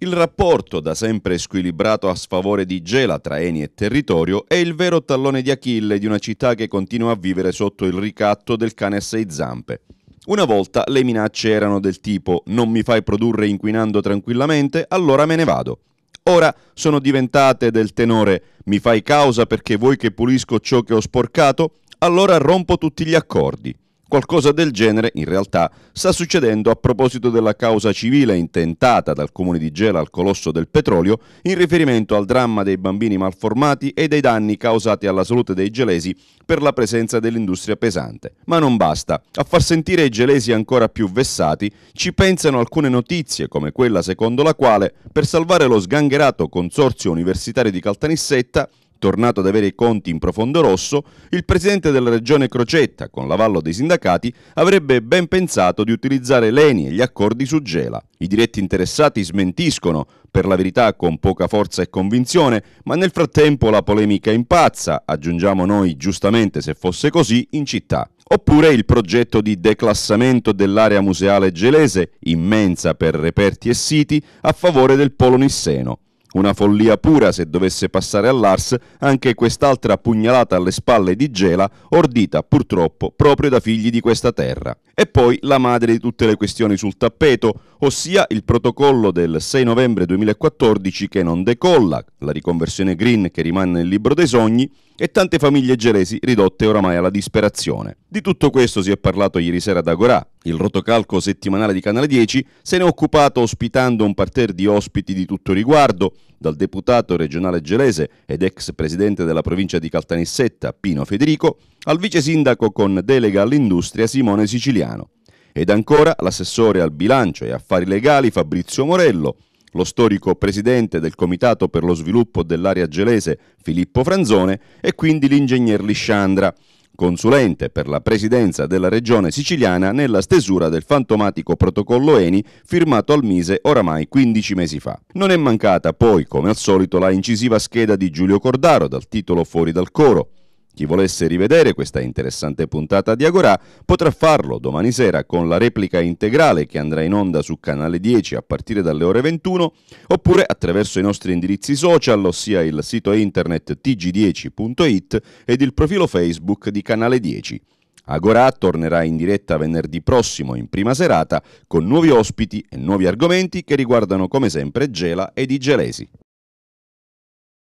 Il rapporto, da sempre squilibrato a sfavore di Gela tra Eni e territorio, è il vero tallone di Achille di una città che continua a vivere sotto il ricatto del cane a sei zampe. Una volta le minacce erano del tipo non mi fai produrre inquinando tranquillamente, allora me ne vado. Ora sono diventate del tenore mi fai causa perché vuoi che pulisco ciò che ho sporcato, allora rompo tutti gli accordi. Qualcosa del genere, in realtà, sta succedendo a proposito della causa civile intentata dal comune di Gela al Colosso del Petrolio in riferimento al dramma dei bambini malformati e dei danni causati alla salute dei gelesi per la presenza dell'industria pesante. Ma non basta. A far sentire i gelesi ancora più vessati ci pensano alcune notizie, come quella secondo la quale, per salvare lo sgangherato consorzio universitario di Caltanissetta, tornato ad avere i conti in profondo rosso, il presidente della regione Crocetta, con l'avallo dei sindacati, avrebbe ben pensato di utilizzare l'ENI e gli accordi su Gela. I diretti interessati smentiscono, per la verità con poca forza e convinzione, ma nel frattempo la polemica impazza, aggiungiamo noi giustamente se fosse così, in città. Oppure il progetto di declassamento dell'area museale gelese, immensa per reperti e siti, a favore del polo nisseno. Una follia pura se dovesse passare all'Ars anche quest'altra pugnalata alle spalle di Gela, ordita purtroppo proprio da figli di questa terra. E poi la madre di tutte le questioni sul tappeto, ossia il protocollo del 6 novembre 2014 che non decolla, la riconversione green che rimane nel libro dei sogni e tante famiglie gelesi ridotte oramai alla disperazione. Di tutto questo si è parlato ieri sera ad Agorà, il rotocalco settimanale di Canale 10 se ne è occupato ospitando un parterre di ospiti di tutto riguardo, dal deputato regionale gelese ed ex presidente della provincia di Caltanissetta Pino Federico al vice sindaco con delega all'industria Simone Siciliano. Ed ancora l'assessore al bilancio e affari legali Fabrizio Morello, lo storico presidente del Comitato per lo sviluppo dell'area gelese Filippo Franzone e quindi l'ingegner Lisciandra, consulente per la presidenza della regione siciliana nella stesura del fantomatico protocollo ENI firmato al Mise oramai 15 mesi fa. Non è mancata poi, come al solito, la incisiva scheda di Giulio Cordaro dal titolo Fuori dal coro, chi volesse rivedere questa interessante puntata di Agorà potrà farlo domani sera con la replica integrale che andrà in onda su Canale 10 a partire dalle ore 21 oppure attraverso i nostri indirizzi social, ossia il sito internet tg10.it ed il profilo Facebook di Canale 10. Agorà tornerà in diretta venerdì prossimo in prima serata con nuovi ospiti e nuovi argomenti che riguardano come sempre Gela ed i Gelesi.